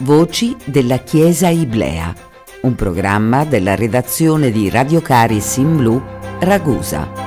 Voci della Chiesa Iblea, un programma della redazione di Radio Caris in Blu, Ragusa.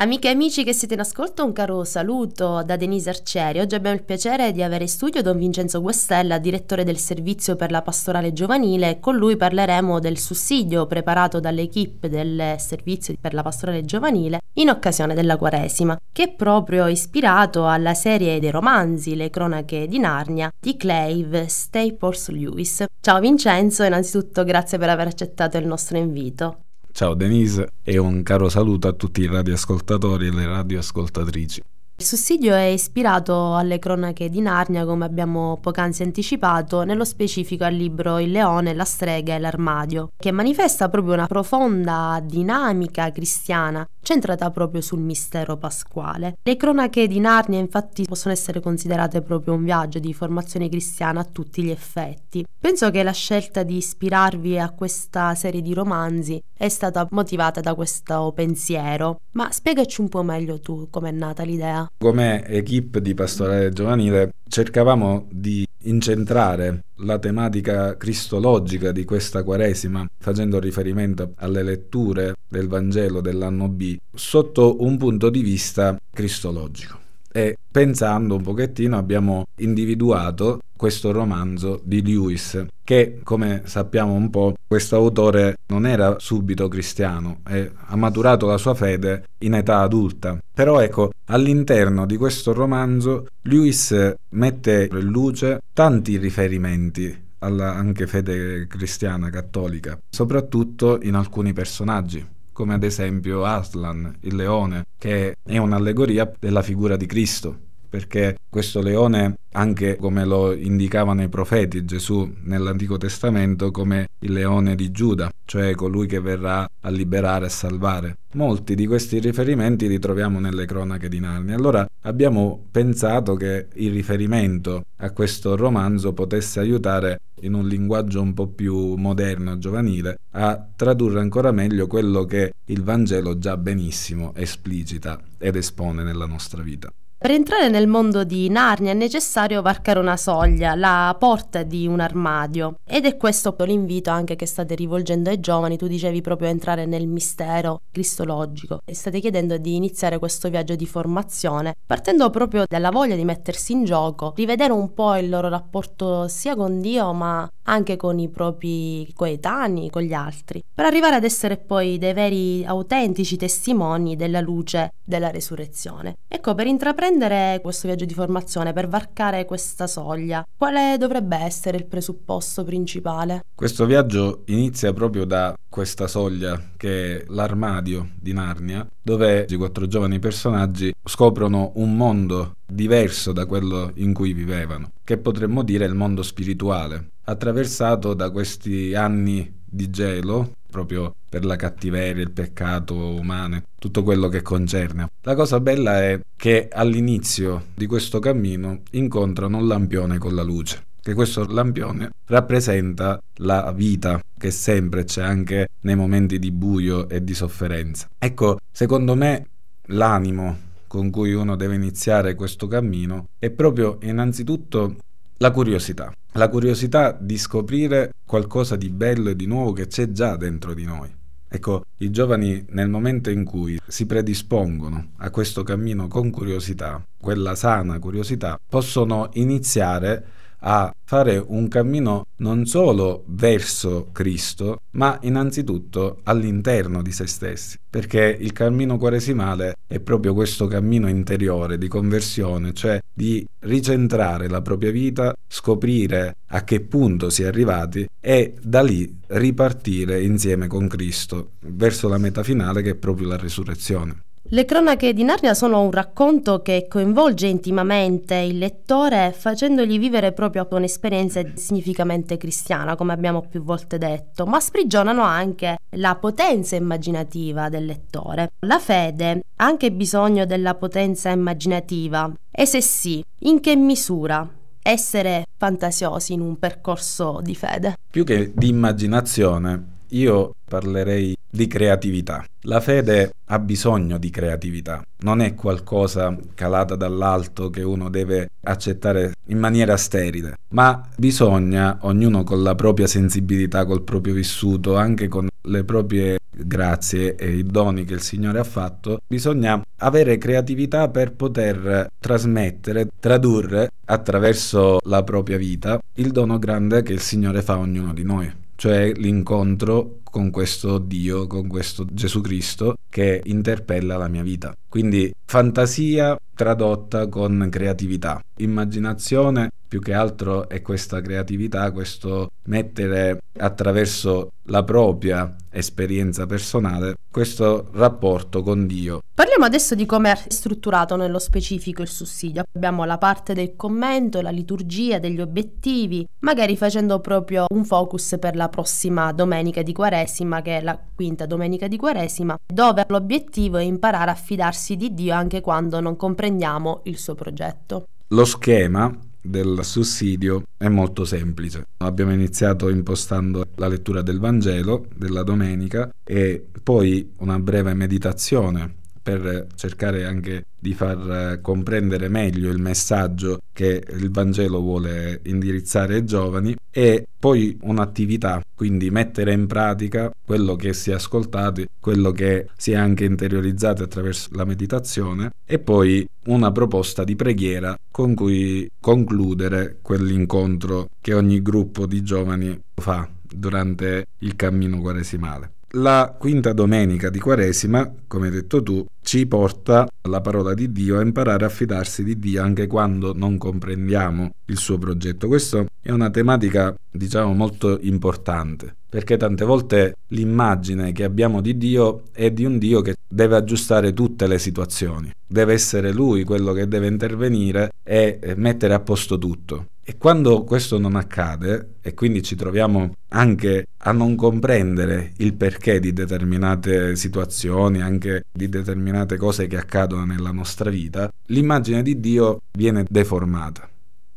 Amiche e amici che siete in ascolto, un caro saluto da Denise Arcieri. Oggi abbiamo il piacere di avere in studio Don Vincenzo Guestella, direttore del servizio per la pastorale giovanile. Con lui parleremo del sussidio preparato dall'equipe del servizio per la pastorale giovanile in occasione della Quaresima, che è proprio ispirato alla serie dei romanzi Le cronache di Narnia di Clave Staples Lewis. Ciao Vincenzo, innanzitutto grazie per aver accettato il nostro invito. Ciao Denise e un caro saluto a tutti i radioascoltatori e le radioascoltatrici. Il sussidio è ispirato alle cronache di Narnia, come abbiamo poc'anzi anticipato, nello specifico al libro Il leone, la strega e l'armadio, che manifesta proprio una profonda dinamica cristiana centrata proprio sul mistero pasquale. Le cronache di Narnia infatti possono essere considerate proprio un viaggio di formazione cristiana a tutti gli effetti. Penso che la scelta di ispirarvi a questa serie di romanzi è stata motivata da questo pensiero, ma spiegaci un po' meglio tu com'è nata l'idea. Come equip di pastorale giovanile cercavamo di incentrare la tematica cristologica di questa Quaresima, facendo riferimento alle letture del Vangelo dell'anno B, sotto un punto di vista cristologico e pensando un pochettino abbiamo individuato questo romanzo di Lewis, che come sappiamo un po', questo autore non era subito cristiano e ha maturato la sua fede in età adulta. Però ecco, all'interno di questo romanzo Lewis mette in luce tanti riferimenti alla anche fede cristiana cattolica, soprattutto in alcuni personaggi come ad esempio Aslan, il leone, che è un'allegoria della figura di Cristo, perché questo leone, anche come lo indicavano i profeti Gesù nell'Antico Testamento, come il leone di Giuda, cioè colui che verrà a liberare e salvare. Molti di questi riferimenti li troviamo nelle cronache di Narnia. Allora abbiamo pensato che il riferimento a questo romanzo potesse aiutare in un linguaggio un po' più moderno, giovanile, a tradurre ancora meglio quello che il Vangelo già benissimo esplicita ed espone nella nostra vita. Per entrare nel mondo di Narnia è necessario varcare una soglia, la porta di un armadio. Ed è questo l'invito anche che state rivolgendo ai giovani. Tu dicevi proprio entrare nel mistero cristologico e state chiedendo di iniziare questo viaggio di formazione, partendo proprio dalla voglia di mettersi in gioco, rivedere un po' il loro rapporto sia con Dio ma anche con i propri coetanei, con gli altri, per arrivare ad essere poi dei veri autentici testimoni della luce della resurrezione. Ecco, per intraprendere intraprendere questo viaggio di formazione per varcare questa soglia, quale dovrebbe essere il presupposto principale? Questo viaggio inizia proprio da questa soglia che è l'armadio di Narnia, dove i quattro giovani personaggi scoprono un mondo diverso da quello in cui vivevano, che potremmo dire il mondo spirituale, attraversato da questi anni di gelo, proprio per la cattiveria, il peccato umano, tutto quello che concerne. La cosa bella è che all'inizio di questo cammino incontrano un lampione con la luce, che questo lampione rappresenta la vita che sempre c'è anche nei momenti di buio e di sofferenza. Ecco, secondo me l'animo con cui uno deve iniziare questo cammino è proprio innanzitutto la curiosità. La curiosità di scoprire qualcosa di bello e di nuovo che c'è già dentro di noi. Ecco, i giovani nel momento in cui si predispongono a questo cammino con curiosità, quella sana curiosità, possono iniziare a fare un cammino non solo verso Cristo, ma innanzitutto all'interno di se stessi, perché il cammino quaresimale è proprio questo cammino interiore di conversione, cioè di ricentrare la propria vita, scoprire a che punto si è arrivati e da lì ripartire insieme con Cristo verso la meta finale che è proprio la resurrezione. Le cronache di Narnia sono un racconto che coinvolge intimamente il lettore facendogli vivere proprio un'esperienza significamente cristiana, come abbiamo più volte detto, ma sprigionano anche la potenza immaginativa del lettore. La fede ha anche bisogno della potenza immaginativa e se sì, in che misura? Essere fantasiosi in un percorso di fede. Più che di immaginazione, io parlerei di creatività. La fede ha bisogno di creatività, non è qualcosa calata dall'alto che uno deve accettare in maniera sterile, ma bisogna, ognuno con la propria sensibilità, col proprio vissuto, anche con le proprie grazie e i doni che il Signore ha fatto, bisogna avere creatività per poter trasmettere, tradurre attraverso la propria vita il dono grande che il Signore fa a ognuno di noi cioè l'incontro con questo Dio, con questo Gesù Cristo che interpella la mia vita. Quindi fantasia tradotta con creatività. Immaginazione più che altro è questa creatività, questo mettere attraverso la propria esperienza personale questo rapporto con Dio. Parliamo adesso di come è strutturato nello specifico il sussidio. Abbiamo la parte del commento, la liturgia, degli obiettivi, magari facendo proprio un focus per la prossima domenica di Quaresima, che è la quinta domenica di Quaresima, dove l'obiettivo è imparare a fidarsi di Dio anche quando non comprendiamo riprendiamo il suo progetto. Lo schema del sussidio è molto semplice. Abbiamo iniziato impostando la lettura del Vangelo della domenica e poi una breve meditazione per cercare anche di far eh, comprendere meglio il messaggio che il Vangelo vuole indirizzare ai giovani e poi un'attività, quindi mettere in pratica quello che si è ascoltato, quello che si è anche interiorizzato attraverso la meditazione e poi una proposta di preghiera con cui concludere quell'incontro che ogni gruppo di giovani fa durante il cammino quaresimale. La quinta domenica di Quaresima, come hai detto tu, ci porta alla parola di Dio a imparare a fidarsi di Dio anche quando non comprendiamo il suo progetto. Questa è una tematica, diciamo, molto importante, perché tante volte l'immagine che abbiamo di Dio è di un Dio che deve aggiustare tutte le situazioni, deve essere Lui quello che deve intervenire e mettere a posto tutto. E quando questo non accade, e quindi ci troviamo anche a non comprendere il perché di determinate situazioni, anche di determinate cose che accadono nella nostra vita, l'immagine di Dio viene deformata.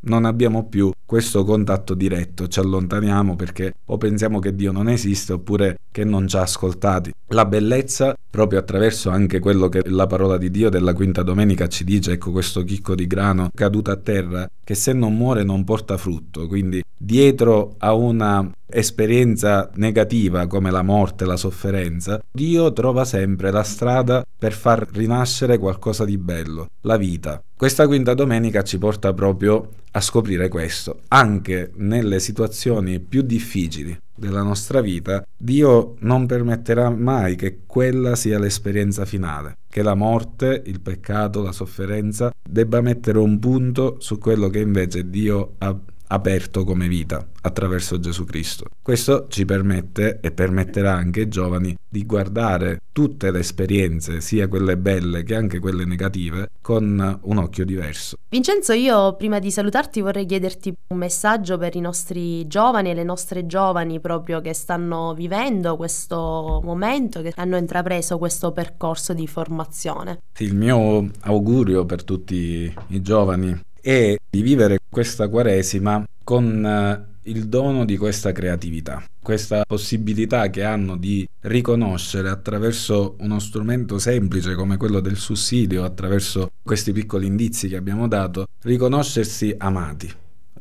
Non abbiamo più questo contatto diretto, ci allontaniamo perché o pensiamo che Dio non esiste oppure che non ci ha ascoltati la bellezza proprio attraverso anche quello che la parola di Dio della quinta domenica ci dice, ecco questo chicco di grano caduto a terra, che se non muore non porta frutto, quindi dietro a una esperienza negativa come la morte, la sofferenza, Dio trova sempre la strada per far rinascere qualcosa di bello, la vita. Questa quinta domenica ci porta proprio a scoprire questo, anche nelle situazioni più difficili della nostra vita, Dio non permetterà mai che quella sia l'esperienza finale, che la morte, il peccato, la sofferenza debba mettere un punto su quello che invece Dio ha aperto come vita attraverso Gesù Cristo. Questo ci permette e permetterà anche ai giovani di guardare tutte le esperienze, sia quelle belle che anche quelle negative, con un occhio diverso. Vincenzo, io prima di salutarti vorrei chiederti un messaggio per i nostri giovani e le nostre giovani proprio che stanno vivendo questo momento, che hanno intrapreso questo percorso di formazione. Il mio augurio per tutti i giovani e di vivere questa Quaresima con eh, il dono di questa creatività, questa possibilità che hanno di riconoscere attraverso uno strumento semplice come quello del sussidio, attraverso questi piccoli indizi che abbiamo dato, riconoscersi amati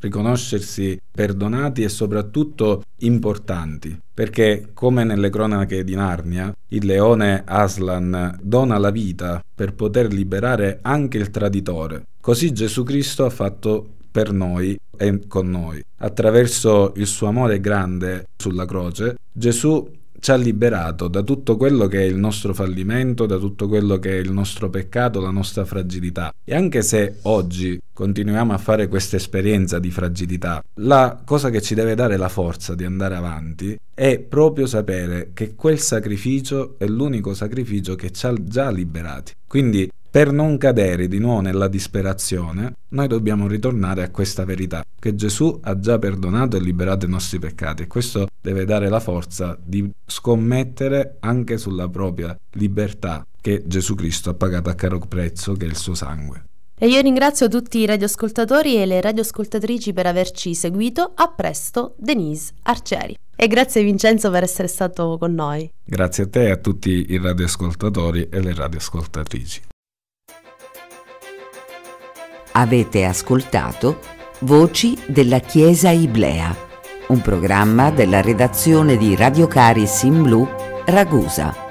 riconoscersi perdonati e soprattutto importanti, perché come nelle cronache di Narnia, il leone Aslan dona la vita per poter liberare anche il traditore. Così Gesù Cristo ha fatto per noi e con noi. Attraverso il suo amore grande sulla croce, Gesù ci ha liberato da tutto quello che è il nostro fallimento, da tutto quello che è il nostro peccato, la nostra fragilità. E anche se oggi continuiamo a fare questa esperienza di fragilità, la cosa che ci deve dare la forza di andare avanti è proprio sapere che quel sacrificio è l'unico sacrificio che ci ha già liberati. Quindi per non cadere di nuovo nella disperazione, noi dobbiamo ritornare a questa verità, che Gesù ha già perdonato e liberato i nostri peccati. E questo deve dare la forza di scommettere anche sulla propria libertà che Gesù Cristo ha pagato a caro prezzo, che è il suo sangue. E io ringrazio tutti i radioascoltatori e le radioascoltatrici per averci seguito. A presto, Denise Arcieri. E grazie Vincenzo per essere stato con noi. Grazie a te e a tutti i radioascoltatori e le radioascoltatrici. Avete ascoltato Voci della Chiesa Iblea un programma della redazione di Radio Caris in Blu, Ragusa.